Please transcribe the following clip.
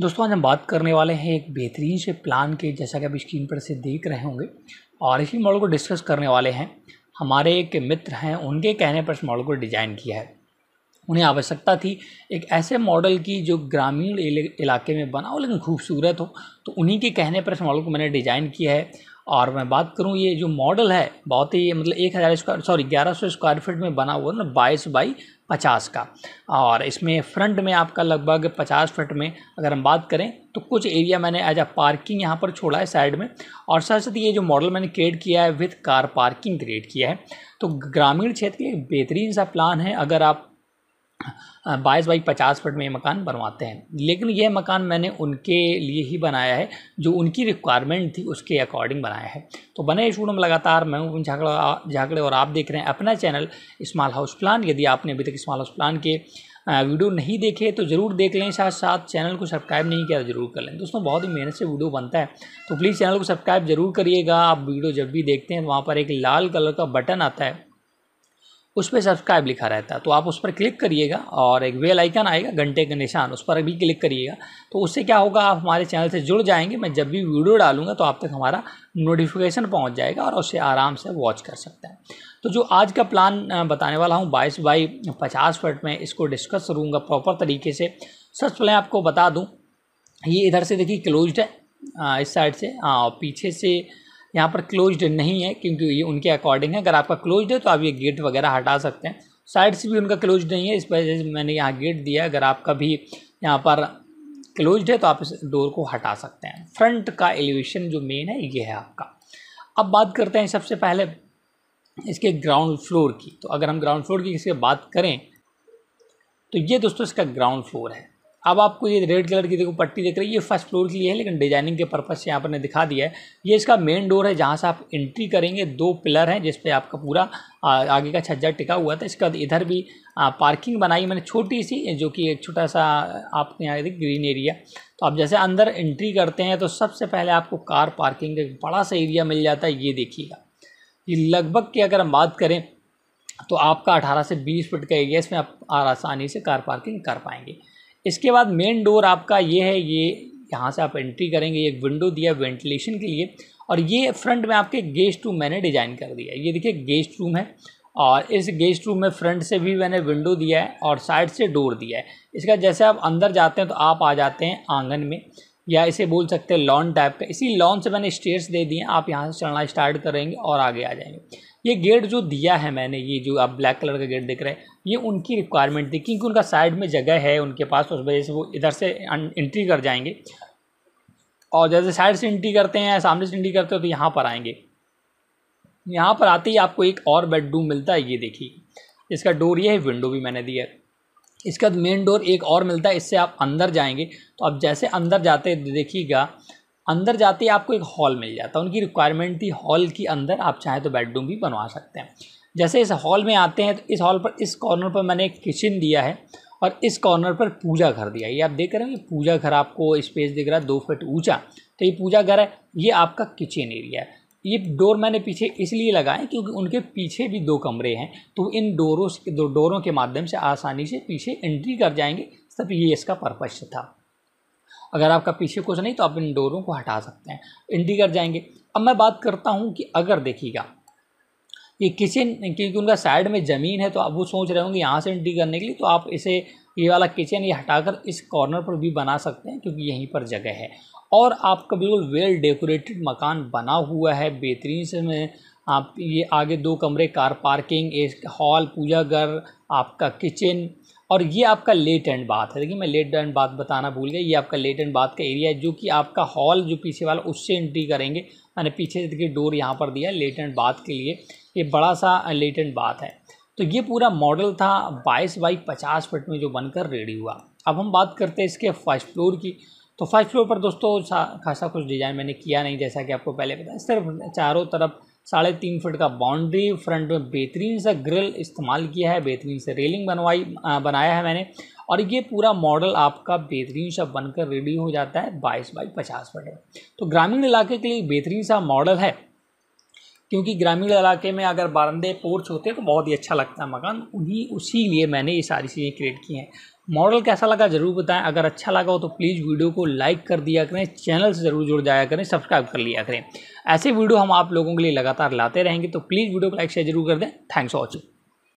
दोस्तों आज हम बात करने वाले हैं एक बेहतरीन से प्लान के जैसा कि आप स्क्रीन पर से देख रहे होंगे और इसी मॉडल को डिस्कस करने वाले हैं हमारे एक मित्र हैं उनके कहने पर इस मॉडल को डिज़ाइन किया है उन्हें आवश्यकता थी एक ऐसे मॉडल की जो ग्रामीण इलाके में बना हो लेकिन खूबसूरत हो तो उन्हीं के कहने पर इस मॉडल को मैंने डिज़ाइन किया है और मैं बात करूँ ये जो मॉडल है बहुत ही मतलब एक हज़ार स्क्वायर सॉरी ग्यारह सौ स्क्वायर फीट में बना हुआ है ना बाईस बाई पचास का और इसमें फ्रंट में आपका लगभग पचास फीट में अगर हम बात करें तो कुछ एरिया मैंने एज अ पार्किंग यहाँ पर छोड़ा है साइड में और साथ साथ ये जो मॉडल मैंने क्रिएट किया है विथ कार पार्किंग क्रिएट किया है तो ग्रामीण क्षेत्र के लिए बेहतरीन सा प्लान है अगर आप बाईस बाई पचास फुट में ये मकान बनवाते हैं लेकिन यह मकान मैंने उनके लिए ही बनाया है जो उनकी रिक्वायरमेंट थी उसके अकॉर्डिंग बनाया है तो बने स्टूडियो में लगातार मैं हूँ झाकड़े झगड़े और आप देख रहे हैं अपना चैनल स्मॉल हाउस प्लान यदि आपने अभी तक स्मॉल हाउस प्लान के वीडियो नहीं देखे तो ज़रूर देख लें साथ साथ चैनल को सब्सक्राइब नहीं किया तो ज़रूर कर लें दोस्तों बहुत ही मेहनत से वीडियो बनता है तो प्लीज़ चैनल को सब्सक्राइब ज़रूर करिएगा आप वीडियो जब भी देखते हैं तो वहाँ पर एक लाल कलर का बटन आता है उस पर सब्सक्राइब लिखा रहता है तो आप उस पर क्लिक करिएगा और एक वेल आइकन आएगा घंटे का निशान उस पर भी क्लिक करिएगा तो उससे क्या होगा आप हमारे चैनल से जुड़ जाएंगे मैं जब भी वीडियो डालूंगा तो आप तक हमारा नोटिफिकेशन पहुंच जाएगा और उससे आराम से वॉच कर सकते हैं तो जो आज का प्लान बताने वाला हूँ बाईस बाई पचास फट में इसको डिस्कस करूँगा प्रॉपर तरीके से सबसे पहले आपको बता दूँ ये इधर से देखिए क्लोज है इस साइड से हाँ, पीछे से यहाँ पर क्लोज्ड नहीं है क्योंकि ये उनके अकॉर्डिंग है अगर आपका क्लोज्ड है तो आप ये गेट वगैरह हटा सकते हैं साइड से भी उनका क्लोज नहीं है इस वजह से मैंने यहाँ गेट दिया अगर आपका भी यहाँ पर क्लोज्ड है तो आप इस डोर को हटा सकते हैं फ्रंट का एलिवेशन जो मेन है ये है आपका अब बात करते हैं सबसे पहले इसके ग्राउंड फ्लोर की तो अगर हम ग्राउंड फ्लोर की किसी बात करें तो ये दोस्तों इसका ग्राउंड फ्लोर है अब आपको ये रेड कलर की देखो पट्टी देख रही है ये फर्स्ट फ्लोर के लिए है लेकिन डिजाइनिंग के पर्पज से यहाँ पर ने दिखा दिया है ये इसका मेन डोर है जहाँ से आप एंट्री करेंगे दो पिलर हैं जिस पे आपका पूरा आगे का छज्जा टिका हुआ था इसका इधर भी पार्किंग बनाई मैंने छोटी सी जो कि एक छोटा सा आपके यहाँ ग्रीन एरिया तो आप जैसे अंदर एंट्री करते हैं तो सबसे पहले आपको कार पार्किंग का बड़ा सा एरिया मिल जाता है ये देखिएगा ये लगभग की अगर हम बात करें तो आपका अठारह से बीस फुट का एरिया इसमें आप आसानी से कार पार्किंग कर पाएंगे इसके बाद मेन डोर आपका ये है ये यहाँ से आप एंट्री करेंगे एक विंडो दिया वेंटिलेशन के लिए और ये फ्रंट में आपके गेस्ट रूम मैंने डिज़ाइन कर दिया है ये देखिए गेस्ट रूम है और इस गेस्ट रूम में फ्रंट से भी मैंने विंडो दिया है और साइड से डोर दिया है इसका जैसे आप अंदर जाते हैं तो आप आ जाते हैं आंगन में या इसे बोल सकते हैं लॉन टाइप का इसी लॉन से मैंने स्टेयर्स दे दिए आप यहाँ से चलना स्टार्ट करेंगे और आगे आ जाएंगे ये गेट जो दिया है मैंने ये जो आप ब्लैक कलर का गेट देख रहे हैं ये उनकी रिक्वायरमेंट थी क्योंकि उनका साइड में जगह है उनके पास उस वजह से वो इधर से एंट्री कर जाएंगे और जैसे साइड से एंट्री करते हैं या सामने से एंट्री करते हो तो यहाँ पर आएंगे यहाँ पर आते ही आपको एक और बेडरूम मिलता है ये देखिए इसका डोर ये है विंडो भी मैंने दिया है इसका मेन डोर एक और मिलता है इससे आप अंदर जाएंगे तो आप जैसे अंदर जाते देखिएगा अंदर जाते ही आपको एक हॉल मिल जाता है उनकी रिक्वायरमेंट थी हॉल के अंदर आप चाहे तो बेडरूम भी बनवा सकते हैं जैसे इस हॉल में आते हैं तो इस हॉल पर इस कॉर्नर पर मैंने एक किचन दिया है और इस कॉर्नर पर पूजा घर दिया है ये आप देख रहे हैं ये पूजा घर आपको स्पेस दिख रहा है दो फिट ऊंचा तो ये पूजा घर है ये आपका किचन एरिया है ये डोर मैंने पीछे इसलिए लगाए क्योंकि उनके पीछे भी दो कमरे हैं तो इन डोरों दो डोरों के माध्यम से आसानी से पीछे एंट्री कर जाएंगे सब ये इसका पर्पज था अगर आपका पीछे कुछ नहीं तो आप इन डोरों को हटा सकते हैं इंडिकेटर जाएंगे अब मैं बात करता हूँ कि अगर देखिएगा ये किचन क्योंकि उनका साइड में ज़मीन है तो आप वो सोच रहे होंगे यहाँ से एंट्री करने के लिए तो आप इसे ये वाला किचन ये हटाकर इस कॉर्नर पर भी बना सकते हैं क्योंकि यहीं पर जगह है और आपका बिल्कुल वेल डेकोरेटेड मकान बना हुआ है बेहतरीन से में आप ये आगे दो कमरे कार पार्किंग एक हॉल पूजा घर आपका किचन और ये आपका लेट एंड बाथ है देखिए मैं लेट एंड बाथ बताना भूल गया ये आपका लेट एंड बाथ का एरिया है जो कि आपका हॉल जो पीछे वाला उससे एंट्री करेंगे मैंने पीछे देखिए डोर यहाँ पर दिया लेट एंड बाथ के लिए ये बड़ा सा लेट एंड बाथ है तो ये पूरा मॉडल था बाईस बाई पचास फिट में जो बनकर रेडी हुआ अब हम बात करते हैं इसके फर्स्ट फ्लोर की तो फर्स्ट फ्लोर पर दोस्तों खासा कुछ डिज़ाइन मैंने किया नहीं जैसा कि आपको पहले बताया सिर्फ चारों तरफ साढ़े तीन फुट का बाउंड्री फ्रंट में बेहतरीन सा ग्रिल इस्तेमाल किया है बेहतरीन से रेलिंग बनवाई बनाया है मैंने और ये पूरा मॉडल आपका बेहतरीन सा बनकर रेडी हो जाता है बाईस बाई पचास फुट तो ग्रामीण इलाके के लिए बेहतरीन सा मॉडल है क्योंकि ग्रामीण इलाके में अगर बारंदे पोर्च होते तो बहुत ही अच्छा लगता है मकान उन्हीं उसी लिए मैंने ये सारी चीज़ें क्रिएट की हैं मॉडल कैसा लगा ज़रूर बताएं अगर अच्छा लगा हो तो प्लीज़ वीडियो को लाइक कर दिया करें चैनल से ज़रूर जुड़ जाया करें सब्सक्राइब कर लिया करें ऐसे वीडियो हम आप लोगों के लिए लगातार लाते रहेंगे तो प्लीज़ वीडियो को लाइक शेयर जरूर कर दें थैंक्स फॉर वॉचिंग